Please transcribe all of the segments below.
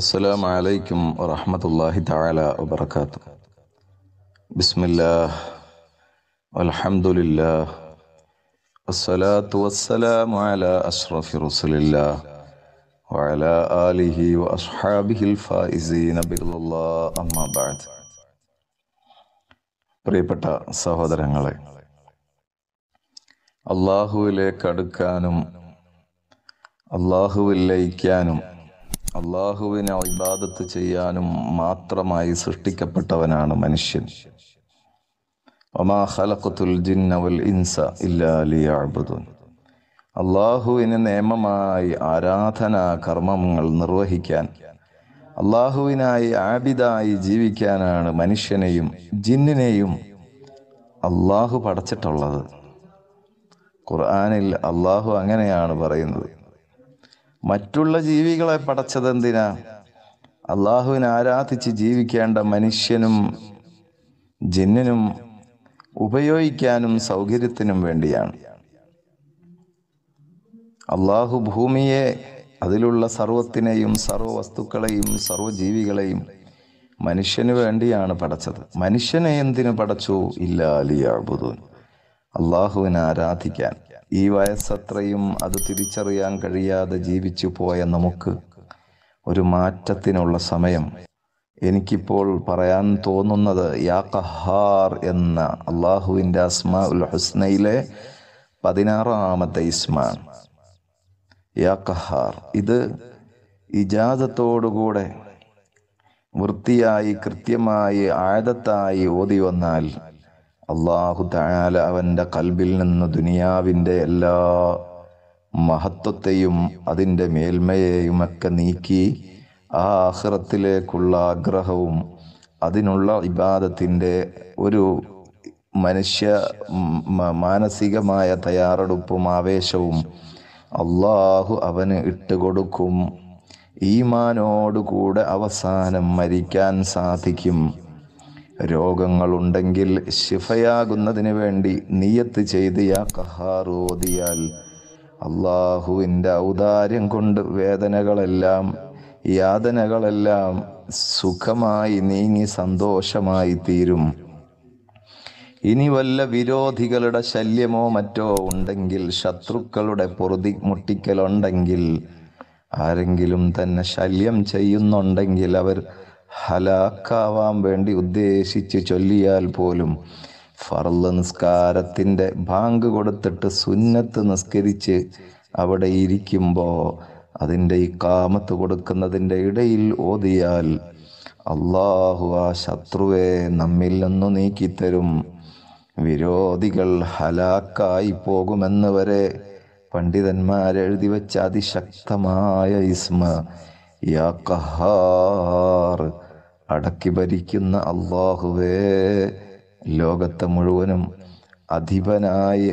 السلام عليكم ورحمة الله تعالى وبركاته بسم الله والحمد لله والصلاة والسلام على أشرف رسول الله وعلى آله وأصحابه الفائزين برضا الله أما بعد പ്രിയപ്പെട്ട സഹോദരങ്ങളെ അള്ളാഹുവിലേക്ക് അടുക്കാനും അള്ളാഹുവിൽ ലയിക്കാനും അള്ളാഹുവിനെ ഇബാദത്ത് ചെയ്യാനും മാത്രമായി സൃഷ്ടിക്കപ്പെട്ടവനാണ് മനുഷ്യൻ അള്ളാഹുവിനെ ഇൻസ നിയമമായി ആരാധനാ കർമ്മങ്ങൾ നിർവഹിക്കാൻ അള്ളാഹുവിനായി ആബിദായി ജീവിക്കാനാണ് മനുഷ്യനെയും ജിന്നിനെയും അള്ളാഹു പടച്ചിട്ടുള്ളത് ഖുർആാനിൽ അള്ളാഹു അങ്ങനെയാണ് പറയുന്നത് മറ്റുള്ള ജീവികളെ പടച്ചതെന്തിനാ അള്ളാഹുവിനെ ആരാധിച്ച് ജീവിക്കേണ്ട മനുഷ്യനും ജിന്നിനും ഉപയോഗിക്കാനും സൗകര്യത്തിനും വേണ്ടിയാണ് അള്ളാഹു ഭൂമിയെ അതിലുള്ള സർവത്തിനെയും സർവ്വ വസ്തുക്കളെയും സർവ്വജീവികളെയും മനുഷ്യന് വേണ്ടിയാണ് പടച്ചത് മനുഷ്യനെ എന്തിനു പടച്ചു അലിയാബുദൂൻ അള്ളാഹുവിനെ ആരാധിക്കാൻ ഈ വയസ്സത്രയും അത് തിരിച്ചറിയാൻ കഴിയാതെ ജീവിച്ചു പോയ നമുക്ക് ഒരു മാറ്റത്തിനുള്ള സമയം എനിക്കിപ്പോൾ പറയാൻ തോന്നുന്നത് യാ കഹാർ എന്ന അള്ളാഹുവിൻ്റെ അസ്മ ഉൽ ഹുസ്നയിലെ പതിനാറാമത്തെ ഇസ്മ യാ കഹാർ ഇത് ഇജാദത്തോടുകൂടെ വൃത്തിയായി കൃത്യമായി ആഴത്തായി ഓതി വന്നാൽ അള്ളാഹു താല അവൻ്റെ കൽബിൽ നിന്ന് ദുനിയാവിൻ്റെ എല്ലാ മഹത്വത്തെയും അതിൻ്റെ മേൽമയെയും ഒക്കെ നീക്കി ആ ആഹ്റത്തിലേക്കുള്ള ആഗ്രഹവും അതിനുള്ള ഇബാദത്തിൻ്റെ ഒരു മനുഷ്യ മാനസികമായ തയ്യാറെടുപ്പും ആവേശവും അള്ളാഹു അവന് ഇട്ടുകൊടുക്കും ഈമാനോടുകൂടെ അവസാനം മരിക്കാൻ സാധിക്കും രോഗങ്ങളുണ്ടെങ്കിൽ ശിഫയാകുന്നതിന് വേണ്ടി നിയത്ത് ചെയ്ത് കഹാറോതിയാൽ അള്ളാഹുവിൻ്റെ ഔദാര്യം കൊണ്ട് വേദനകളെല്ലാം യാതനകളെല്ലാം സുഖമായി നീങ്ങി സന്തോഷമായി തീരും ഇനി വല്ല വിരോധികളുടെ ശല്യമോ മറ്റോ ഉണ്ടെങ്കിൽ ശത്രുക്കളുടെ പൊറുതി മുട്ടിക്കലുണ്ടെങ്കിൽ ആരെങ്കിലും തന്നെ ശല്യം ചെയ്യുന്നുണ്ടെങ്കിൽ അവർ ഹലാക്കാവാൻ വേണ്ടി ഉദ്ദേശിച്ച് ചൊല്ലിയാൽ പോലും ഫർള് നിസ്കാരത്തിൻ്റെ ബാങ്ക് കൊടുത്തിട്ട് സുന്നത്ത് നിസ്കരിച്ച് അവിടെ ഇരിക്കുമ്പോൾ അതിൻ്റെ ഈ കാമത്ത് കൊടുക്കുന്നതിൻ്റെ ഇടയിൽ ഓതിയാൽ അള്ളാഹു ആ ശത്രുവെ നമ്മിൽ നിന്നു നീക്കിത്തരും വിരോധികൾ ഹലാക്കായി പോകുമെന്ന് വരെ പണ്ഡിതന്മാരെഴുതി വെച്ച അതിശക്തമായ ഇസ്മ യാ കഹാർ അടക്കി ഭരിക്കുന്ന അള്ളാഹുവേ ലോകത്തെ മുഴുവനും അധിപനായി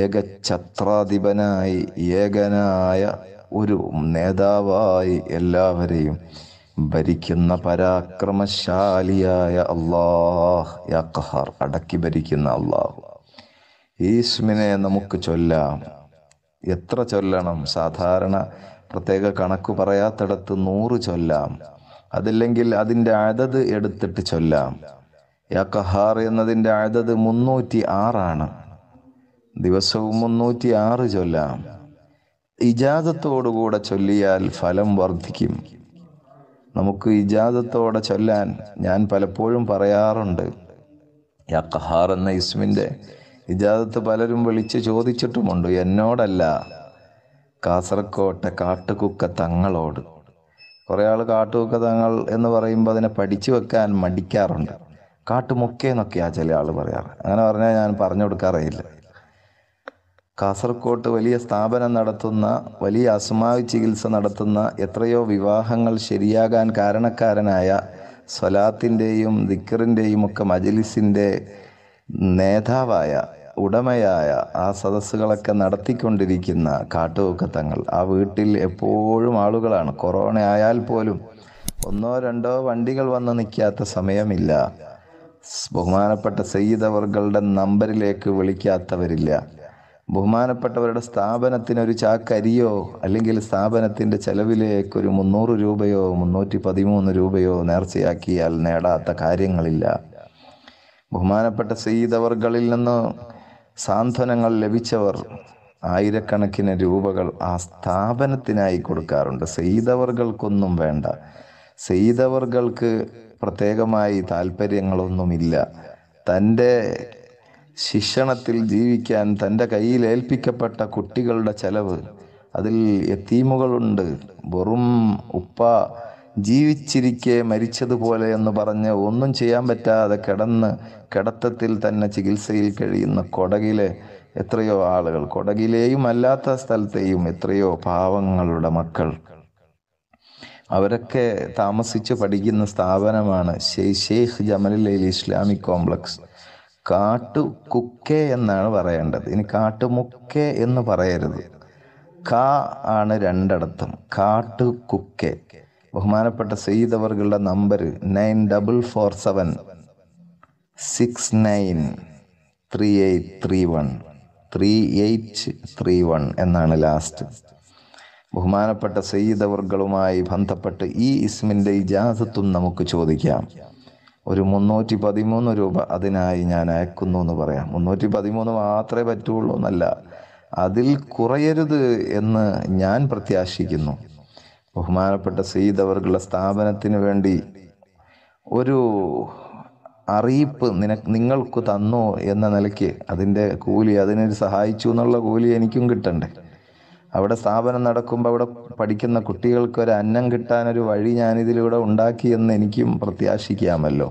ഏക ഛത്രാധിപനായി ഏകനായ ഒരു നേതാവായി എല്ലാവരെയും ഭരിക്കുന്ന പരാക്രമശാലിയായ അള്ളാഹ് യാക്കഹാർ അടക്കി ഭരിക്കുന്ന അള്ളാഹു ഈസ്മിനെ നമുക്ക് ചൊല്ലാം എത്ര ചൊല്ലണം സാധാരണ പ്രത്യേക കണക്ക് പറയാത്തിടത്ത് നൂറ് ചൊല്ലാം അതില്ലെങ്കിൽ അതിൻ്റെ അതത് എടുത്തിട്ട് ചൊല്ലാം യാ എന്നതിൻ്റെ അതത് മുന്നൂറ്റി ആറാണ് ദിവസവും മുന്നൂറ്റി ആറ് ചൊല്ലാം ഇജാതത്തോടുകൂടെ ചൊല്ലിയാൽ ഫലം വർദ്ധിക്കും നമുക്ക് ഇജാതത്തോടെ ചൊല്ലാൻ ഞാൻ പലപ്പോഴും പറയാറുണ്ട് യാ എന്ന ഇസ്മിൻ്റെ ഇജാദത്ത് പലരും വിളിച്ച് ചോദിച്ചിട്ടുമുണ്ട് എന്നോടല്ല കാസർകോട്ടെ കാട്ടുകുക്ക തങ്ങളോട് കുറെ ആൾ കാട്ടുമൊക്കെ തങ്ങൾ എന്ന് പറയുമ്പോൾ അതിനെ പഠിച്ചു വെക്കാൻ മടിക്കാറുണ്ട് കാട്ടുമൊക്കെ എന്നൊക്കെയാണ് ചില ആൾ പറയാറ് അങ്ങനെ പറഞ്ഞാൽ ഞാൻ പറഞ്ഞു കൊടുക്കാറില്ല കാസർകോട്ട് വലിയ സ്ഥാപനം നടത്തുന്ന വലിയ അസുമാവി ചികിത്സ നടത്തുന്ന എത്രയോ വിവാഹങ്ങൾ ശരിയാകാൻ കാരണക്കാരനായ സ്വലാത്തിൻ്റെയും ദിക്കറിൻ്റെയും ഒക്കെ മജലിസിൻ്റെ നേതാവായ ഉടമയായ ആ സദസ്സുകളൊക്കെ നടത്തിക്കൊണ്ടിരിക്കുന്ന കാട്ടുവക്കത്തങ്ങൾ ആ വീട്ടിൽ എപ്പോഴും ആളുകളാണ് കൊറോണ ആയാൽ പോലും ഒന്നോ രണ്ടോ വണ്ടികൾ വന്ന് നിൽക്കാത്ത സമയമില്ല ബഹുമാനപ്പെട്ട സയ്യിദവർകളുടെ നമ്പറിലേക്ക് വിളിക്കാത്തവരില്ല ബഹുമാനപ്പെട്ടവരുടെ സ്ഥാപനത്തിന് ഒരു ചാക്കരിയോ അല്ലെങ്കിൽ സ്ഥാപനത്തിൻ്റെ ചെലവിലേക്ക് ഒരു മുന്നൂറ് രൂപയോ മുന്നൂറ്റി പതിമൂന്ന് രൂപയോ നേർച്ചയാക്കിയാൽ നേടാത്ത കാര്യങ്ങളില്ല ബഹുമാനപ്പെട്ട സയ്യിദവർകളിൽ നിന്ന് സാന്ത്വനങ്ങൾ ലഭിച്ചവർ ആയിരക്കണക്കിന് രൂപകൾ ആ സ്ഥാപനത്തിനായി കൊടുക്കാറുണ്ട് ചെയ്തവർകൾക്കൊന്നും വേണ്ട ചെയ്തവർകൾക്ക് പ്രത്യേകമായി താല്പര്യങ്ങളൊന്നുമില്ല തൻ്റെ ശിക്ഷണത്തിൽ ജീവിക്കാൻ തൻ്റെ കയ്യിൽ ഏൽപ്പിക്കപ്പെട്ട കുട്ടികളുടെ ചെലവ് അതിൽ എത്തീമുകളുണ്ട് വെറും ഉപ്പ ജീവിച്ചിരിക്കെ മരിച്ചതുപോലെ എന്ന് പറഞ്ഞ് ഒന്നും ചെയ്യാൻ പറ്റാതെ കിടന്ന് കിടത്തത്തിൽ തന്നെ ചികിത്സയിൽ കഴിയുന്ന കൊടകിലെ എത്രയോ ആളുകൾ കൊടകിലെയും അല്ലാത്ത സ്ഥലത്തെയും എത്രയോ പാവങ്ങളുടെ മക്കൾ അവരൊക്കെ താമസിച്ച് പഠിക്കുന്ന സ്ഥാപനമാണ് ഷെയ്ഖ് ജമലുല്ലയിൽ ഇസ്ലാമിക് കോംപ്ലക്സ് കാട്ടു കുക്കെ എന്നാണ് പറയേണ്ടത് ഇനി കാട്ടുമുക്കെ എന്ന് പറയരുത് കാ ആണ് രണ്ടിടത്തും കാട്ടു കുക്കെ ബഹുമാനപ്പെട്ട സെയ്ദ് അവറുകളുടെ number nine double four seven six nine three eight three one three eight three one എന്നാണ് ലാസ്റ്റ് ബഹുമാനപ്പെട്ട സെയ്ദവർഗളുമായി ബന്ധപ്പെട്ട് ഈ ഇസ്മിൻ്റെ ഇജാസത്തും നമുക്ക് ചോദിക്കാം ഒരു മുന്നൂറ്റി പതിമൂന്ന് രൂപ അതിനായി ഞാൻ അയക്കുന്നു എന്ന് പറയാം മുന്നൂറ്റി പതിമൂന്ന് മാത്രമേ പറ്റുള്ളൂ എന്നല്ല അതിൽ കുറയരുത് എന്ന് ഞാൻ പ്രത്യാശിക്കുന്നു ബഹുമാനപ്പെട്ട സെയ്ദ് അവർക്കുള്ള സ്ഥാപനത്തിന് വേണ്ടി ഒരു അറിയിപ്പ് നിന നിങ്ങൾക്ക് തന്നു എന്ന നിലയ്ക്ക് അതിൻ്റെ കൂലി അതിനെ സഹായിച്ചു എന്നുള്ള കൂലി എനിക്കും കിട്ടണ്ടേ അവിടെ സ്ഥാപനം നടക്കുമ്പോൾ അവിടെ പഠിക്കുന്ന കുട്ടികൾക്ക് ഒരു അന്നം കിട്ടാനൊരു വഴി ഞാനിതിലൂടെ എന്ന് എനിക്കും പ്രത്യാശിക്കാമല്ലോ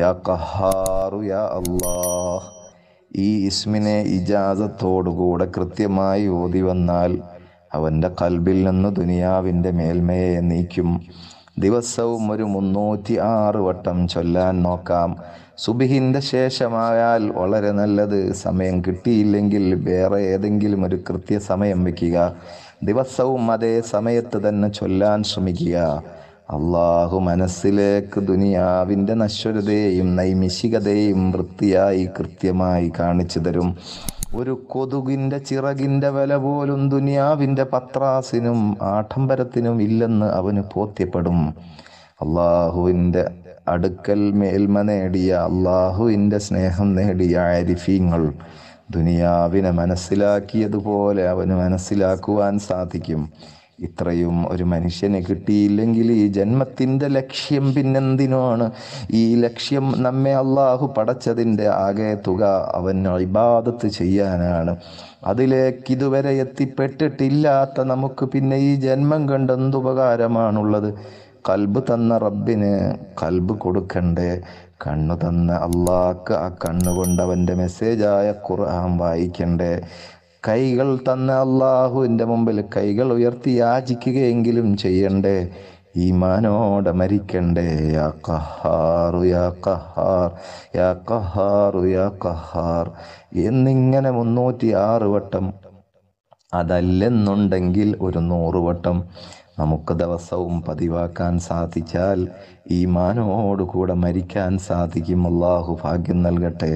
യാ കഹാറു യാ അള്ളാഹ് ഈ ഇസ്മിനെ ഇജാസത്തോടുകൂടെ കൃത്യമായി ഓതി വന്നാൽ അവൻ്റെ കൽബിൽ നിന്ന് ദുനിയാവിൻ്റെ മേൽമയെ നീക്കും ദിവസവും ഒരു മുന്നൂറ്റി ആറ് വട്ടം ചൊല്ലാൻ നോക്കാം സുബിഹിൻ്റെ ശേഷമായാൽ വളരെ നല്ലത് സമയം കിട്ടിയില്ലെങ്കിൽ വേറെ ഏതെങ്കിലും ഒരു സമയം വയ്ക്കുക ദിവസവും അതേ സമയത്ത് തന്നെ ചൊല്ലാൻ ശ്രമിക്കുക അള്ളാഹു മനസ്സിലേക്ക് ദുനിയാവിൻ്റെ നശ്വരതയെയും നൈമിഷികതയും വൃത്തിയായി കൃത്യമായി കാണിച്ചു തരും ഒരു കൊതുകിൻ്റെ ചിറകിൻ്റെ വില പോലും ദുനിയാവിൻ്റെ പത്രാസിനും ആഡംബരത്തിനും ഇല്ലെന്ന് അവന് ബോധ്യപ്പെടും അള്ളാഹുവിൻ്റെ അടുക്കൽ മേൽമ നേടിയ അള്ളാഹുവിൻ്റെ സ്നേഹം നേടിയ ആരിഫീങ്ങൾ ദുനിയാവിനെ മനസ്സിലാക്കിയതുപോലെ അവന് മനസ്സിലാക്കുവാൻ സാധിക്കും ഇത്രയും ഒരു മനുഷ്യനെ കിട്ടിയില്ലെങ്കിൽ ഈ ജന്മത്തിൻ്റെ ലക്ഷ്യം പിന്നെന്തിനാണ് ഈ ലക്ഷ്യം നമ്മെ അള്ളാഹു പടച്ചതിൻ്റെ ആകെ തുക അവൻ ഇബാദത്ത് ചെയ്യാനാണ് അതിലേക്ക് ഇതുവരെ എത്തിപ്പെട്ടിട്ടില്ലാത്ത നമുക്ക് പിന്നെ ഈ ജന്മം എന്തുപകാരമാണുള്ളത് കൽബ് തന്ന റബ്ബിന് കൽബ് കൊടുക്കണ്ടേ കണ്ണു തന്ന അള്ളാക്ക് ആ കണ്ണുകൊണ്ട് അവൻ്റെ മെസ്സേജായ ഖുർആൻ വായിക്കണ്ടേ കൈകൾ തന്ന അള്ളാഹുവിൻ്റെ മുമ്പിൽ കൈകൾ ഉയർത്തി യാചിക്കുകയെങ്കിലും ചെയ്യണ്ടേ മാനോട മരിക്കണ്ടേ യാ കഹാറു യാ കഹാർ യാ കഹാറു യാ കഹാർ എന്നിങ്ങനെ മുന്നൂറ്റി ആറ് വട്ടം അതല്ലെന്നുണ്ടെങ്കിൽ ഒരു നൂറ് വട്ടം നമുക്ക് ദിവസവും പതിവാക്കാൻ സാധിച്ചാൽ മാനോടുകൂടെ മരിക്കാൻ സാധിക്കും അള്ളാഹു ഭാഗ്യം നൽകട്ടെ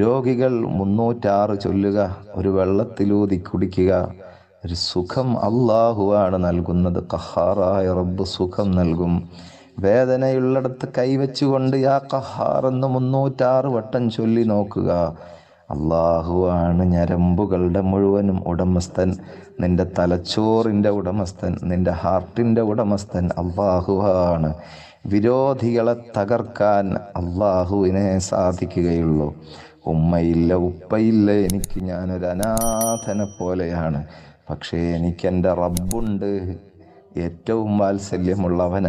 രോഗികൾ മുന്നൂറ്റാറ് ചൊല്ലുക ഒരു വെള്ളത്തിലൂതി കുടിക്കുക ഒരു സുഖം ആണ് നൽകുന്നത് കഹാറായ റബ്ബ് സുഖം നൽകും വേദനയുള്ളിടത്ത് കൈവച്ചുകൊണ്ട് യാ എന്ന് മുന്നൂറ്റാറ് വട്ടം ചൊല്ലി നോക്കുക ആണ് ഞരമ്പുകളുടെ മുഴുവനും ഉടമസ്ഥൻ നിന്റെ തലച്ചോറിൻ്റെ ഉടമസ്ഥൻ നിന്റെ ഹാർട്ടിൻ്റെ ഉടമസ്ഥൻ ആണ് വിരോധികളെ തകർക്കാൻ അള്ളാഹുവിനെ സാധിക്കുകയുള്ളൂ ഉമ്മയില്ല ഉപ്പയില്ല എനിക്ക് ഞാനൊരു അനാഥനെ പോലെയാണ് പക്ഷേ എനിക്കെൻ്റെ റബ്ബുണ്ട് ഏറ്റവും വാത്സല്യമുള്ളവൻ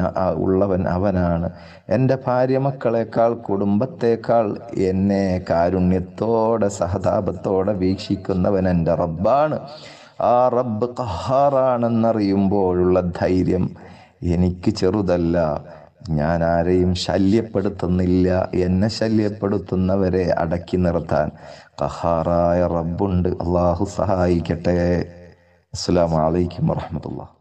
ഉള്ളവൻ അവനാണ് എൻ്റെ ഭാര്യ മക്കളെക്കാൾ കുടുംബത്തേക്കാൾ എന്നെ കാരുണ്യത്തോടെ സഹതാപത്തോടെ വീക്ഷിക്കുന്നവൻ എൻ്റെ റബ്ബാണ് ആ റബ്ബ് കഹാറാണെന്നറിയുമ്പോഴുള്ള ധൈര്യം എനിക്ക് ചെറുതല്ല ഞാൻ ആരെയും ശല്യപ്പെടുത്തുന്നില്ല എന്നെ ശല്യപ്പെടുത്തുന്നവരെ അടക്കി നിർത്താൻ കഹാറായ റബ്ബുണ്ട് അള്ളാഹു സഹായിക്കട്ടെ അസ്സലാമു അലൈക്കും വാഹമത്തല്ലാ